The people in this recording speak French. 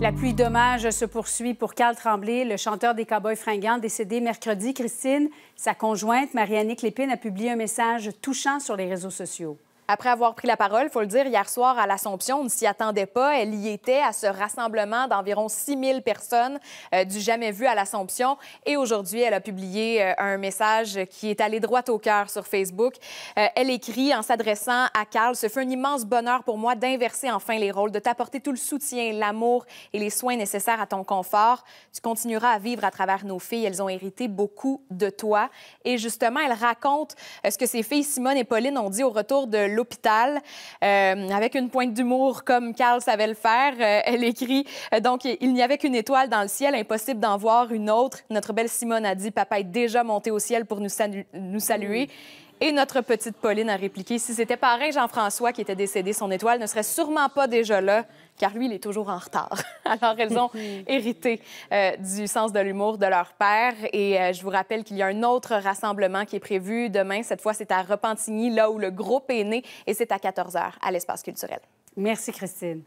La pluie d'hommages se poursuit pour Carl Tremblay, le chanteur des Cowboys fringants décédé mercredi. Christine, sa conjointe, Marianne Clépine, a publié un message touchant sur les réseaux sociaux après avoir pris la parole, il faut le dire, hier soir à l'Assomption, on ne s'y attendait pas. Elle y était à ce rassemblement d'environ 6000 personnes euh, du jamais vu à l'Assomption. Et aujourd'hui, elle a publié euh, un message qui est allé droit au cœur sur Facebook. Euh, elle écrit en s'adressant à Carl Ce fut un immense bonheur pour moi d'inverser enfin les rôles, de t'apporter tout le soutien, l'amour et les soins nécessaires à ton confort. Tu continueras à vivre à travers nos filles. Elles ont hérité beaucoup de toi. Et justement, elle raconte ce que ses filles Simone et Pauline ont dit au retour de l'hôpital, euh, avec une pointe d'humour comme Carl savait le faire. Euh, elle écrit euh, donc il n'y avait qu'une étoile dans le ciel, impossible d'en voir une autre. Notre belle Simone a dit papa est déjà monté au ciel pour nous, saluer. Et notre petite Pauline a répliqué si c'était pareil, Jean-François qui était décédé, son étoile ne serait sûrement pas déjà là, car lui, il est toujours en retard. Alors, elles ont hérité euh, du sens de l'humour de leur père. Et euh, je vous rappelle qu'il y a un autre rassemblement qui est prévu demain. Cette fois, c'est à Repentigny, là où le groupe est né, et c'est à 14 h à l'espace culturel. Merci, Christine.